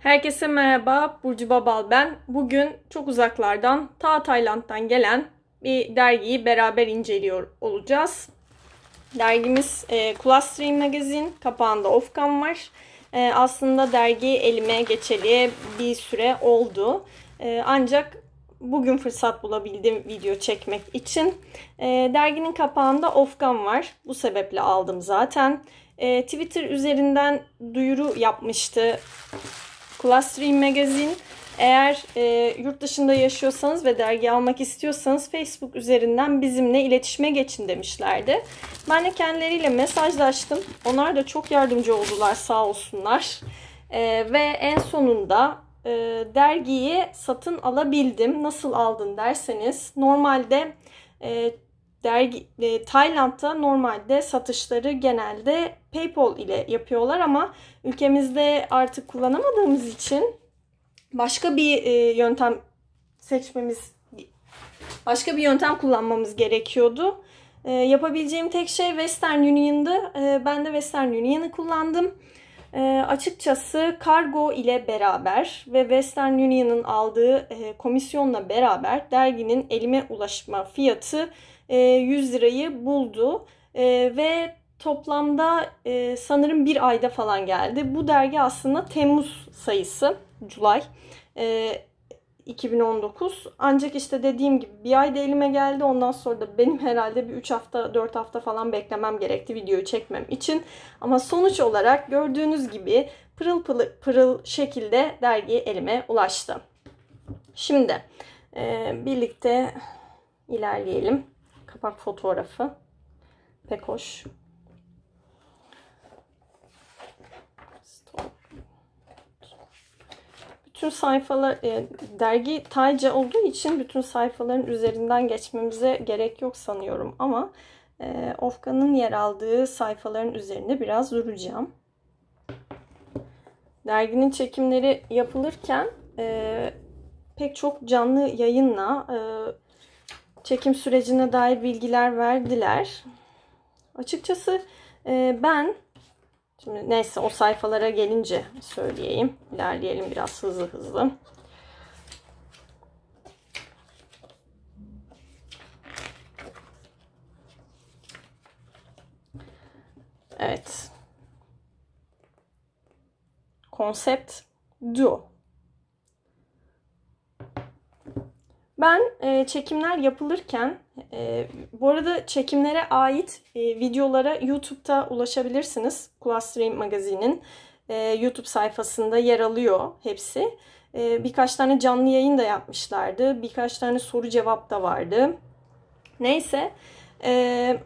Herkese merhaba, Burcu Babal ben. Bugün çok uzaklardan, ta Tayland'dan gelen bir dergiyi beraber inceliyor olacağız. Dergimiz e, Clustering Magazine, kapağında Ofkan var. E, aslında dergi elime geçeli bir süre oldu. E, ancak bugün fırsat bulabildim video çekmek için. E, derginin kapağında Ofgan var. Bu sebeple aldım zaten. E, Twitter üzerinden duyuru yapmıştı Clustering Magazine. Eğer e, yurt dışında yaşıyorsanız ve dergi almak istiyorsanız Facebook üzerinden bizimle iletişime geçin demişlerdi. Ben de kendileriyle mesajlaştım. Onlar da çok yardımcı oldular sağ olsunlar. E, ve en sonunda e, dergiyi satın alabildim. Nasıl aldın derseniz normalde e, dergi e, Tayland'da normalde satışları genelde PayPal ile yapıyorlar ama ülkemizde artık kullanamadığımız için başka bir e, yöntem seçmemiz başka bir yöntem kullanmamız gerekiyordu. E, yapabileceğim tek şey Western Union'dı. E, ben de Western Union'ı kullandım. E, açıkçası kargo ile beraber ve Western Union'ın aldığı e, komisyonla beraber derginin elime ulaşma fiyatı e, 100 lirayı buldu e, ve toplamda e, sanırım bir ayda falan geldi. Bu dergi aslında Temmuz sayısı, July. E, 2019. Ancak işte dediğim gibi bir ay da elime geldi. Ondan sonra da benim herhalde bir 3 hafta 4 hafta falan beklemem gerekti videoyu çekmem için. Ama sonuç olarak gördüğünüz gibi pırıl pırıl, pırıl şekilde dergi elime ulaştı. Şimdi e, birlikte ilerleyelim. Kapak fotoğrafı. Pek hoş. bütün sayfalar e, dergi Tayca olduğu için bütün sayfaların üzerinden geçmemize gerek yok sanıyorum ama e, Ofka'nın yer aldığı sayfaların üzerinde biraz duracağım. Derginin çekimleri yapılırken e, pek çok canlı yayınla e, çekim sürecine dair bilgiler verdiler. Açıkçası e, ben Şimdi neyse o sayfalara gelince söyleyeyim. İlerleyelim biraz hızlı hızlı. Evet. Konsept duo. Ben e, çekimler yapılırken, e, bu arada çekimlere ait e, videolara YouTube'da ulaşabilirsiniz. Clustream Magazine'in e, YouTube sayfasında yer alıyor hepsi. E, birkaç tane canlı yayın da yapmışlardı. Birkaç tane soru cevap da vardı. Neyse, e,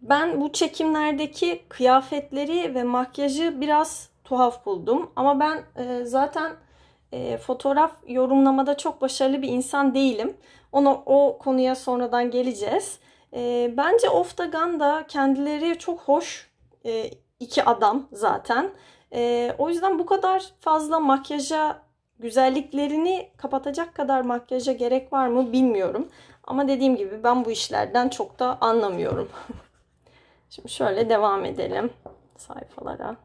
ben bu çekimlerdeki kıyafetleri ve makyajı biraz tuhaf buldum. Ama ben e, zaten e, fotoğraf yorumlamada çok başarılı bir insan değilim. Ona o konuya sonradan geleceğiz. E, bence Off da kendileri çok hoş e, iki adam zaten. E, o yüzden bu kadar fazla makyaja güzelliklerini kapatacak kadar makyaja gerek var mı bilmiyorum. Ama dediğim gibi ben bu işlerden çok da anlamıyorum. Şimdi şöyle devam edelim sayfalara.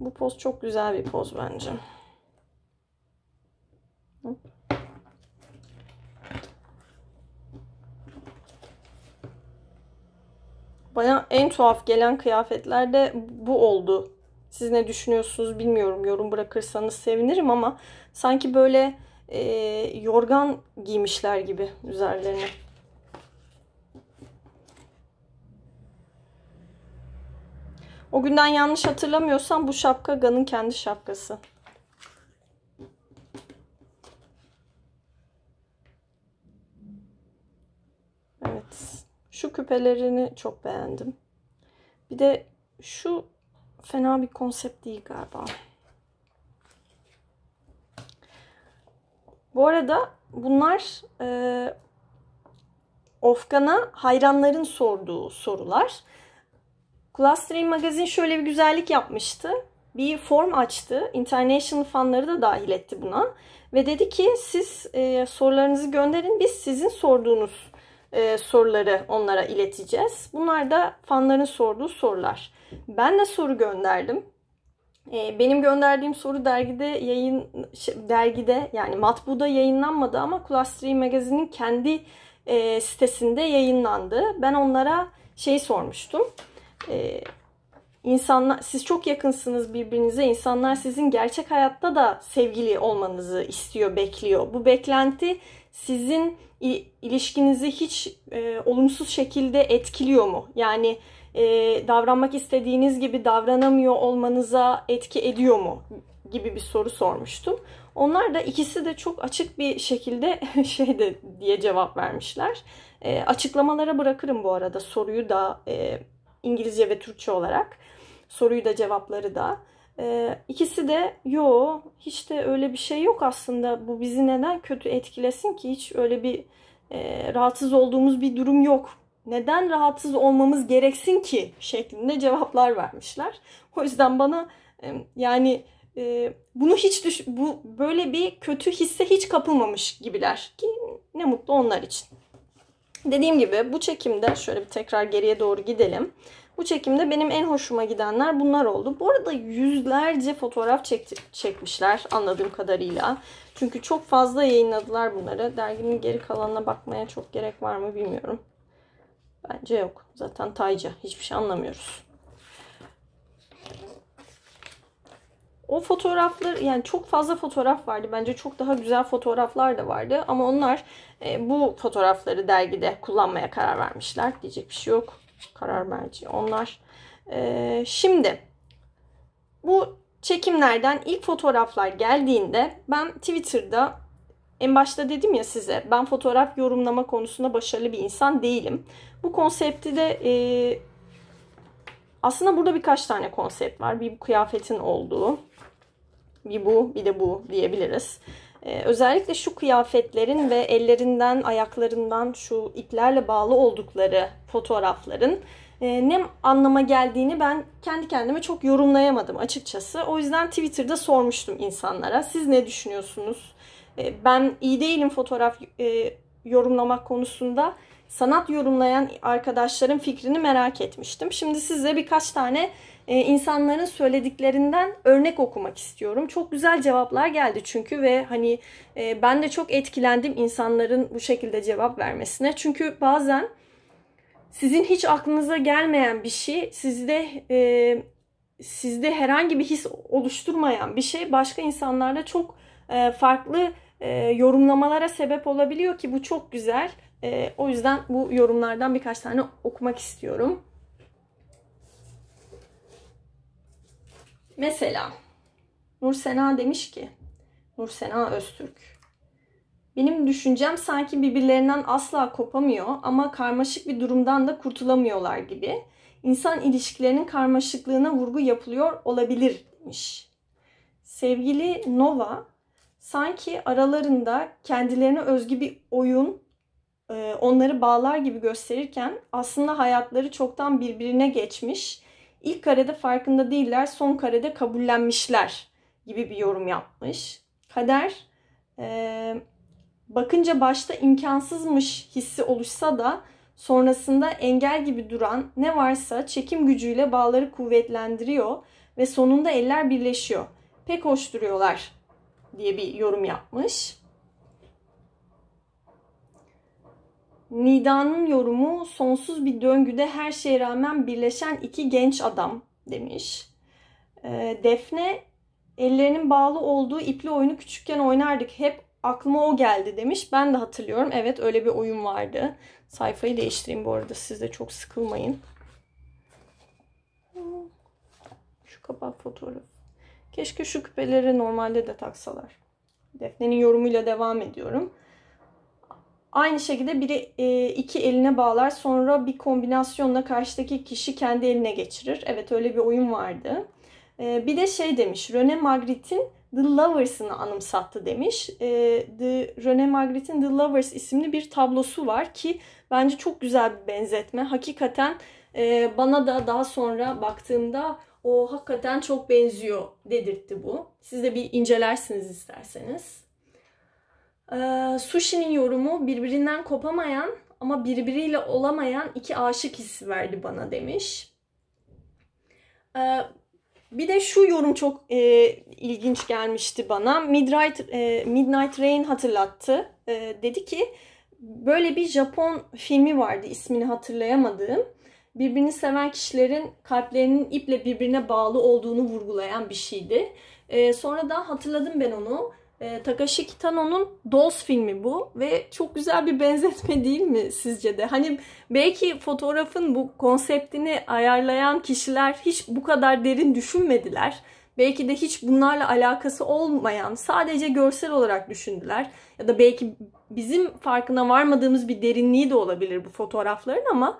Bu poz çok güzel bir poz bence. Bana en tuhaf gelen kıyafetler de bu oldu. Siz ne düşünüyorsunuz bilmiyorum. Yorum bırakırsanız sevinirim ama sanki böyle e, yorgan giymişler gibi üzerlerine. O günden yanlış hatırlamıyorsam bu şapka Gan'ın kendi şapkası. Şu küpelerini çok beğendim. Bir de şu fena bir konsept değil galiba. Bu arada bunlar e, Ofkan'a hayranların sorduğu sorular. Clustering Magazine şöyle bir güzellik yapmıştı. Bir form açtı. International fanları da dahil etti buna. Ve dedi ki siz e, sorularınızı gönderin. Biz sizin sorduğunuz e, soruları onlara ileteceğiz. Bunlar da fanların sorduğu sorular. Ben de soru gönderdim. E, benim gönderdiğim soru dergide yayın şey, dergide yani matbuda yayınlanmadı ama Class 3 kendi e, sitesinde yayınlandı. Ben onlara şey sormuştum. E, insanlar siz çok yakınsınız birbirinize. İnsanlar sizin gerçek hayatta da sevgili olmanızı istiyor, bekliyor. Bu beklenti sizin ilişkinizi hiç e, olumsuz şekilde etkiliyor mu? Yani e, davranmak istediğiniz gibi davranamıyor olmanıza etki ediyor mu? gibi bir soru sormuştum. Onlar da ikisi de çok açık bir şekilde şey de diye cevap vermişler. E, açıklamalara bırakırım bu arada soruyu da e, İngilizce ve Türkçe olarak soruyu da cevapları da. Ee, ikisi de yo hiç de öyle bir şey yok aslında. Bu bizi neden kötü etkilesin ki? Hiç öyle bir e, rahatsız olduğumuz bir durum yok. Neden rahatsız olmamız gereksin ki? Şeklinde cevaplar vermişler. O yüzden bana e, yani e, bunu hiç düş bu böyle bir kötü hisse hiç kapılmamış gibiler ki ne mutlu onlar için. Dediğim gibi bu çekimde şöyle bir tekrar geriye doğru gidelim. Bu çekimde benim en hoşuma gidenler bunlar oldu. Bu arada yüzlerce fotoğraf çek çekmişler anladığım kadarıyla. Çünkü çok fazla yayınladılar bunları. Derginin geri kalanına bakmaya çok gerek var mı bilmiyorum. Bence yok. Zaten Tayca. Hiçbir şey anlamıyoruz. O fotoğraflar yani çok fazla fotoğraf vardı. Bence çok daha güzel fotoğraflar da vardı. Ama onlar e, bu fotoğrafları dergide kullanmaya karar vermişler. Diyecek bir şey yok. Karar merci onlar. Ee, şimdi bu çekimlerden ilk fotoğraflar geldiğinde ben Twitter'da en başta dedim ya size ben fotoğraf yorumlama konusunda başarılı bir insan değilim. Bu konsepti de e, aslında burada birkaç tane konsept var. Bir bu kıyafetin olduğu, bir bu, bir de bu diyebiliriz. Ee, özellikle şu kıyafetlerin ve ellerinden, ayaklarından şu iplerle bağlı oldukları fotoğrafların e, ne anlama geldiğini ben kendi kendime çok yorumlayamadım açıkçası. O yüzden Twitter'da sormuştum insanlara. Siz ne düşünüyorsunuz? E, ben iyi değilim fotoğraf e, yorumlamak konusunda sanat yorumlayan arkadaşların fikrini merak etmiştim. Şimdi size birkaç tane e, insanların söylediklerinden örnek okumak istiyorum. Çok güzel cevaplar geldi çünkü ve hani e, ben de çok etkilendim insanların bu şekilde cevap vermesine. Çünkü bazen sizin hiç aklınıza gelmeyen bir şey sizde e, sizde herhangi bir his oluşturmayan bir şey başka insanlarda çok e, farklı e, yorumlamalara sebep olabiliyor ki bu çok güzel. E, o yüzden bu yorumlardan birkaç tane okumak istiyorum. Mesela Nursena demiş ki Nursena Öztürk benim düşüncem sanki birbirlerinden asla kopamıyor ama karmaşık bir durumdan da kurtulamıyorlar gibi. İnsan ilişkilerinin karmaşıklığına vurgu yapılıyor olabilir demiş. Sevgili Nova sanki aralarında kendilerine özgü bir oyun e, onları bağlar gibi gösterirken aslında hayatları çoktan birbirine geçmiş. İlk karede farkında değiller, son karede kabullenmişler gibi bir yorum yapmış. Kader e, bakınca başta imkansızmış hissi oluşsa da sonrasında engel gibi duran ne varsa çekim gücüyle bağları kuvvetlendiriyor ve sonunda eller birleşiyor. Pek hoş duruyorlar diye bir yorum yapmış. Nida'nın yorumu sonsuz bir döngüde her şeye rağmen birleşen iki genç adam demiş. E, Defne ellerinin bağlı olduğu ipli oyunu küçükken oynardık. Hep aklıma o geldi demiş. Ben de hatırlıyorum. Evet öyle bir oyun vardı. Sayfayı değiştireyim bu arada. Siz de çok sıkılmayın. Şu kapak fotoğrafı. Keşke şu küpeleri normalde de taksalar. Defne'nin yorumuyla devam ediyorum. Aynı şekilde biri e, iki eline bağlar sonra bir kombinasyonla karşıdaki kişi kendi eline geçirir. Evet öyle bir oyun vardı. E, bir de şey demiş Rene Magritte'in The Lovers'ını anımsattı demiş. E, The Rene Magritte'in The Lovers isimli bir tablosu var ki bence çok güzel bir benzetme. Hakikaten e, bana da daha sonra baktığımda o oh, hakikaten çok benziyor dedirtti bu. Siz de bir incelersiniz isterseniz. Ee, Sushi'nin yorumu birbirinden kopamayan ama birbiriyle olamayan iki aşık hissi verdi bana demiş. Ee, bir de şu yorum çok e, ilginç gelmişti bana. Midnight e, Midnight Rain hatırlattı. E, dedi ki böyle bir Japon filmi vardı ismini hatırlayamadığım. Birbirini seven kişilerin kalplerinin iple birbirine bağlı olduğunu vurgulayan bir şeydi. E, sonra da hatırladım ben onu. E, Takashi Kitano'nun dos filmi bu ve çok güzel bir benzetme değil mi sizce de? Hani belki fotoğrafın bu konseptini ayarlayan kişiler hiç bu kadar derin düşünmediler. Belki de hiç bunlarla alakası olmayan, sadece görsel olarak düşündüler. Ya da belki bizim farkına varmadığımız bir derinliği de olabilir bu fotoğrafların ama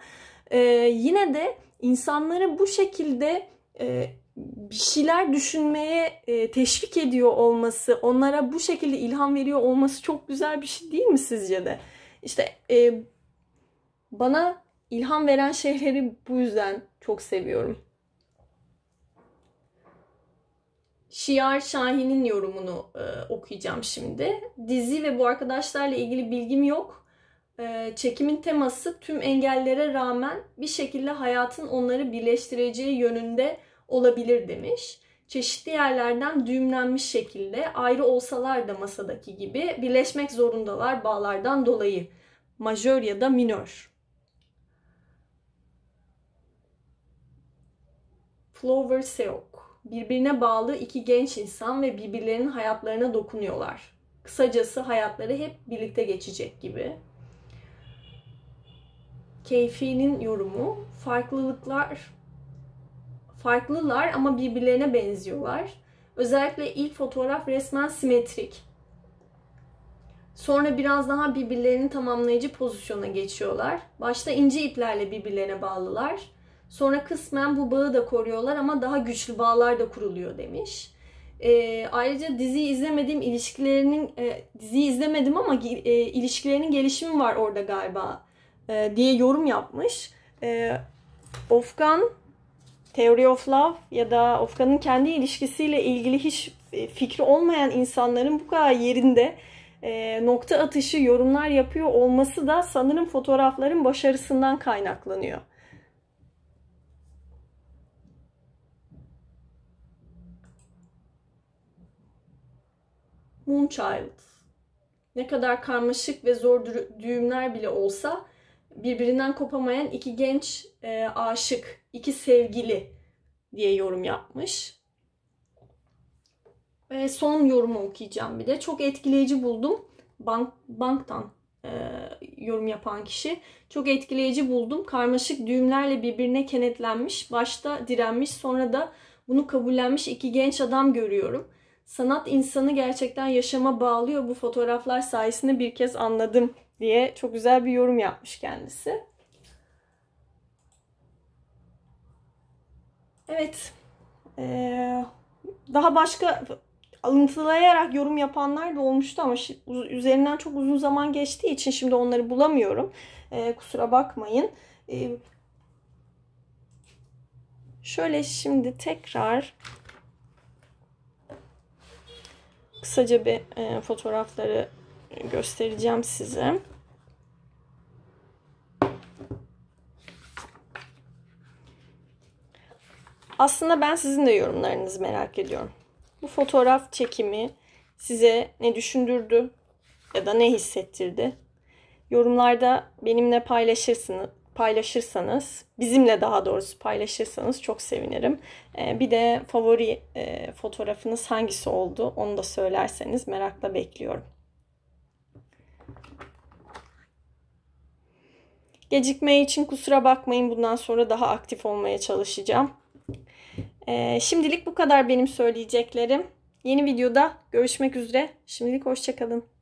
e, yine de insanları bu şekilde e, bir şeyler düşünmeye e, teşvik ediyor olması, onlara bu şekilde ilham veriyor olması çok güzel bir şey değil mi sizce de? İşte e, bana ilham veren şeyleri bu yüzden çok seviyorum. Şiar Şahin'in yorumunu e, okuyacağım şimdi. Dizi ve bu arkadaşlarla ilgili bilgim yok. E, çekimin teması tüm engellere rağmen bir şekilde hayatın onları birleştireceği yönünde olabilir demiş. Çeşitli yerlerden düğümlenmiş şekilde ayrı olsalar da masadaki gibi birleşmek zorundalar bağlardan dolayı. Majör ya da minör. Flower Seok. Birbirine bağlı iki genç insan ve birbirlerinin hayatlarına dokunuyorlar. Kısacası hayatları hep birlikte geçecek gibi. Keyfi'nin yorumu farklılıklar farklılar ama birbirlerine benziyorlar. Özellikle ilk fotoğraf resmen simetrik. Sonra biraz daha birbirlerini tamamlayıcı pozisyona geçiyorlar. Başta ince iplerle birbirlerine bağlılar. Sonra kısmen bu bağı da koruyorlar ama daha güçlü bağlar da kuruluyor demiş. E, ayrıca dizi izlemediğim ilişkilerinin e, diziyi izlemedim ama e, ilişkilerinin gelişimi var orada galiba e, diye yorum yapmış. E, Ofgan Theory of Love ya da Ofkan'ın kendi ilişkisiyle ilgili hiç e, fikri olmayan insanların bu kadar yerinde e, nokta atışı yorumlar yapıyor olması da sanırım fotoğrafların başarısından kaynaklanıyor. Moonchild. Ne kadar karmaşık ve zor düğümler bile olsa birbirinden kopamayan iki genç e, aşık iki sevgili diye yorum yapmış. Ve son yorumu okuyacağım bir de. Çok etkileyici buldum. Bank, banktan e, yorum yapan kişi. Çok etkileyici buldum. Karmaşık düğümlerle birbirine kenetlenmiş, başta direnmiş, sonra da bunu kabullenmiş iki genç adam görüyorum. Sanat insanı gerçekten yaşama bağlıyor. Bu fotoğraflar sayesinde bir kez anladım diye çok güzel bir yorum yapmış kendisi. Evet. Ee, daha başka alıntılayarak yorum yapanlar da olmuştu ama üzerinden çok uzun zaman geçtiği için şimdi onları bulamıyorum. Ee, kusura bakmayın. Ee, şöyle şimdi tekrar kısaca bir e, fotoğrafları göstereceğim size. Aslında ben sizin de yorumlarınızı merak ediyorum. Bu fotoğraf çekimi size ne düşündürdü ya da ne hissettirdi? Yorumlarda benimle paylaşırsınız paylaşırsanız, bizimle daha doğrusu paylaşırsanız çok sevinirim. Ee, bir de favori e, fotoğrafınız hangisi oldu onu da söylerseniz merakla bekliyorum. Gecikme için kusura bakmayın bundan sonra daha aktif olmaya çalışacağım. Ee, şimdilik bu kadar benim söyleyeceklerim. Yeni videoda görüşmek üzere. Şimdilik hoşçakalın.